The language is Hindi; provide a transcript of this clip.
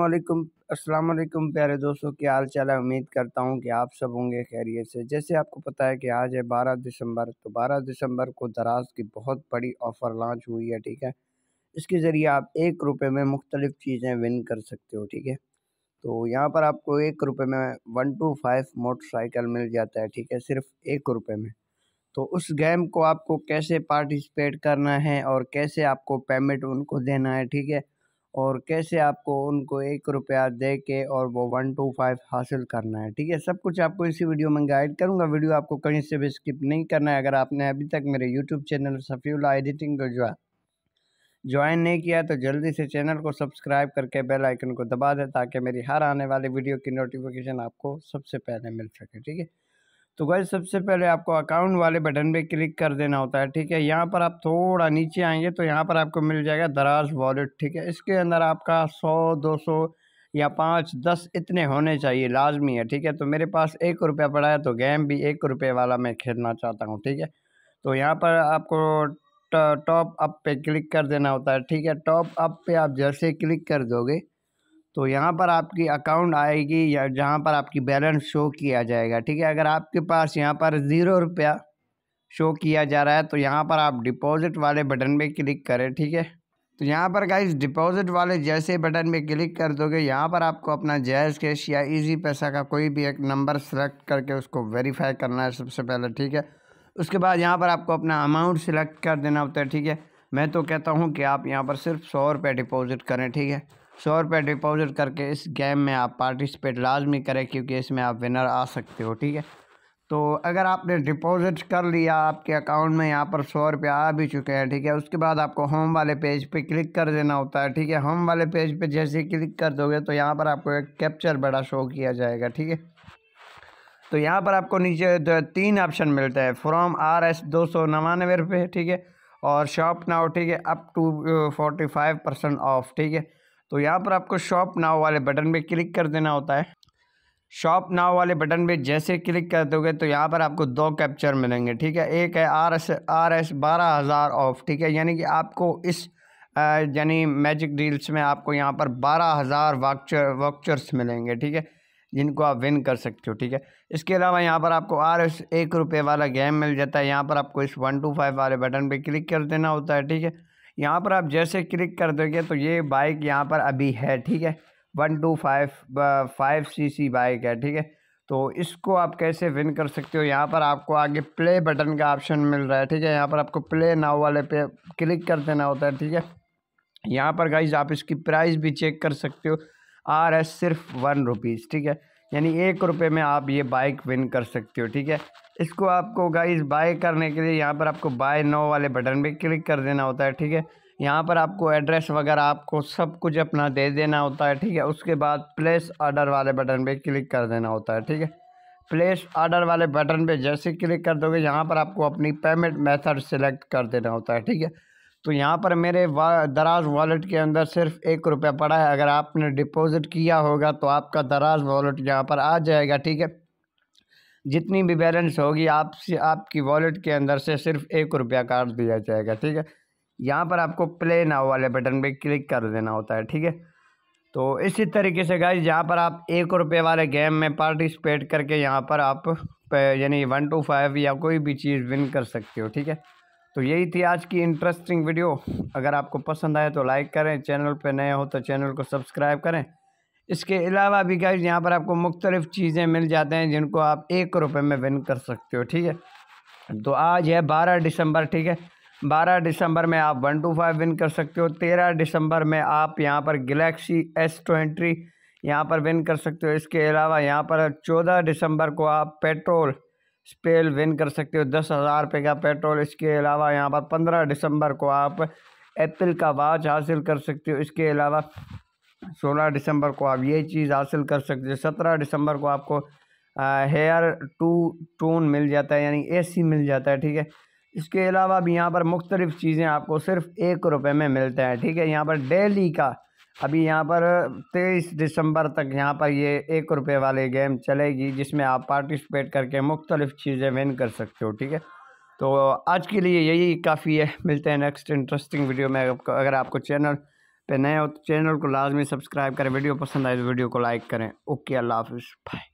अल्लाम वालेकुम प्यारे दोस्तों क्या हाल चाल है उम्मीद करता हूँ कि आप सब होंगे खैरियत से जैसे आपको पता है कि आज है बारह दिसंबर तो बारह दिसंबर को दराज की बहुत बड़ी ऑफ़र लॉन्च हुई है ठीक है इसके ज़रिए आप एक रुपये में मुख्तलिफ़ चीज़ें विन कर सकते हो ठीक है तो यहाँ पर आपको एक रुपये में वन टू फाइव मोटरसाइकिल मिल जाता है ठीक है सिर्फ एक रुपये में तो उस गेम को आपको कैसे पार्टिसिपेट करना है और कैसे आपको पेमेंट उनको देना है ठीक है और कैसे आपको उनको एक रुपया दे के और वो वन टू फाइव हासिल करना है ठीक है सब कुछ आपको इसी वीडियो में गाइड करूँगा वीडियो आपको कहीं से भी स्किप नहीं करना है अगर आपने अभी तक मेरे यूट्यूब चैनल सफ़ीला एडिटिंग को जो है ज्वाइन नहीं किया तो जल्दी से चैनल को सब्सक्राइब करके बेल आइकन को दबा दें ताकि मेरी हर आने वाली वीडियो की नोटिफिकेशन आपको सबसे पहले मिल सके ठीक है तो गैस सबसे पहले आपको अकाउंट वाले बटन पे क्लिक कर देना होता है ठीक है यहाँ पर आप थोड़ा नीचे आएंगे तो यहाँ पर आपको मिल जाएगा दराज वॉलेट ठीक है इसके अंदर आपका सौ दो सौ या पाँच दस इतने होने चाहिए लाजमी है ठीक है तो मेरे पास एक रुपया पड़ा है तो गेम भी एक रुपये वाला मैं खेलना चाहता हूँ ठीक है तो यहाँ पर आपको टॉप अप पे क्लिक कर देना होता है ठीक है टॉप अप पे आप जैसे क्लिक कर दोगे तो यहाँ पर आपकी अकाउंट आएगी या जहाँ पर आपकी बैलेंस शो किया जाएगा ठीक है अगर आपके पास यहाँ पर ज़ीरो रुपया शो किया जा रहा है तो यहाँ पर आप डिपॉज़िट वाले बटन पे क्लिक करें ठीक है तो यहाँ पर गाइस डिपॉज़िट वाले जैसे बटन पे क्लिक कर दोगे यहाँ पर आपको अपना जैज़ कैश या इजी पैसा का कोई भी एक नंबर सेलेक्ट करके उसको वेरीफाई करना है सबसे पहले ठीक है उसके बाद यहाँ पर आपको अपना अमाउंट सिलेक्ट कर देना होता है ठीक है मैं तो कहता हूँ कि आप यहाँ पर सिर्फ सौ रुपये डिपॉज़िट करें ठीक है सौ रुपये डिपॉजिट करके इस गेम में आप पार्टिसिपेट लाजमी करें क्योंकि इसमें आप विनर आ सकते हो ठीक है तो अगर आपने डिपॉजिट कर लिया आपके अकाउंट में यहाँ पर सौ रुपये आ भी चुके हैं ठीक है उसके बाद आपको होम वाले पेज पे क्लिक कर देना होता है ठीक है होम वाले पेज पे जैसे क्लिक कर दोगे तो यहाँ पर आपको एक कैप्चर बड़ा शो किया जाएगा ठीक है तो यहाँ पर आपको नीचे तो तीन ऑप्शन मिलते हैं फ्रॉम आर एस दो सौ नवानवे रुपये ठीक है और शॉप नाउ ठीक है up to forty five percent off ठीक है तो यहाँ पर आपको शॉप नाव वाले बटन पे क्लिक कर देना होता है शॉप नाव वाले बटन पे जैसे क्लिक कर दोगे तो यहाँ पर आपको दो कैप्चर मिलेंगे ठीक है एक है आर एस आर एस बारह हज़ार ऑफ ठीक है यानी कि आपको इस यानी मैजिक डील्स में आपको यहाँ पर बारह हज़ार वाक्चर वाक्चर्स मिलेंगे ठीक है जिनको आप विन कर सकते हो ठीक है इसके अलावा यहाँ पर आपको आर एस एक रुपये वाला गेम मिल जाता है यहाँ पर आपको इस वन टू फाइव वाले बटन पर क्लिक कर देना होता है ठीक है यहाँ पर आप जैसे क्लिक कर दोगे तो ये बाइक यहाँ पर अभी है ठीक है one two five five CC सी बाइक है ठीक है तो इसको आप कैसे विन कर सकते हो यहाँ पर आपको आगे प्ले बटन का ऑप्शन मिल रहा है ठीक है यहाँ पर आपको प्ले नाव वाले पे क्लिक कर देना होता है ठीक है यहाँ पर गाइज आप इसकी प्राइस भी चेक कर सकते हो आर एस सिर्फ वन रुपीज़ ठीक है यानी एक रुपये में आप ये बाइक विन कर सकते हो ठीक है इसको आपको गाइस बाय करने के लिए यहाँ पर आपको बाय नो वाले बटन पे क्लिक कर देना होता है ठीक है यहाँ पर आपको एड्रेस वगैरह आपको सब कुछ अपना दे देना होता है ठीक है उसके बाद प्लेस ऑर्डर वाले बटन पे क्लिक कर देना होता है ठीक है प्लेस ऑर्डर वाले बटन पे जैसे क्लिक कर दोगे यहाँ पर आपको अपनी पेमेंट मेथड सेलेक्ट कर देना होता है ठीक है तो यहाँ पर मेरे वा, दराज वॉलेट के अंदर सिर्फ एक रुपया पड़ा है अगर आपने डिपॉज़िट किया होगा तो आपका दराज वॉलेट यहाँ पर आ जाएगा ठीक है जितनी भी बैलेंस होगी आपसे आपकी वॉलेट के अंदर से सिर्फ एक रुपया काट दिया जाएगा ठीक है यहाँ पर आपको प्ले नाव वाले बटन पर क्लिक कर देना होता है ठीक है तो इसी तरीके से गाइज यहाँ पर आप एक रुपये वाले गेम में पार्टिसिपेट करके यहाँ पर आप यानी वन टू फाइव या कोई भी चीज़ विन कर सकते हो ठीक है तो यही थी आज की इंटरेस्टिंग वीडियो अगर आपको पसंद आए तो लाइक करें चैनल पर नए हो तो चैनल को सब्सक्राइब करें इसके अलावा भी गाइज यहाँ पर आपको मुख्तलिफ़ चीज़ें मिल जाते हैं जिनको आप एक रुपये में विन कर सकते हो ठीक है तो आज है बारह दिसंबर ठीक है बारह दिसंबर में आप वन टू फाइव विन कर सकते हो तेरह दिसंबर में आप यहाँ पर गलेक्सी एस ट्वेंटी यहाँ पर विन कर सकते हो इसके अलावा यहाँ पर चौदह दिसंबर को आप पेट्रोल स्पेल विन कर सकते हो दस हज़ार रुपये का पेट्रोल इसके अलावा यहाँ पर पंद्रह दिसंबर को आप एप्पल का वाच हासिल कर सकते हो इसके अलावा सोलह दिसंबर को आप ये चीज़ हासिल कर सकते हो सत्रह दिसंबर को आपको हेयर टू टून मिल जाता है यानी एसी मिल जाता है ठीक है इसके अलावा भी यहाँ पर मुख्तलिफ़ चीज़ें आपको सिर्फ़ एक रुपये में मिलते हैं ठीक है यहाँ पर डेली का अभी यहाँ पर तेईस दिसंबर तक यहाँ पर ये एक रुपये वाले गेम चलेगी जिसमें आप पार्टिसिपेट करके मुख्तलिफ़ चीज़ें विन कर सकते हो ठीक है तो आज के लिए यही काफ़ी है मिलते हैं नेक्स्ट इंटरेस्टिंग वीडियो में अगर आपको चैनल पे नए हो तो चैनल को लाजमी सब्सक्राइब करें वीडियो पसंद आए तो वीडियो को लाइक करें ओके अल्लाह हाफ़ बाय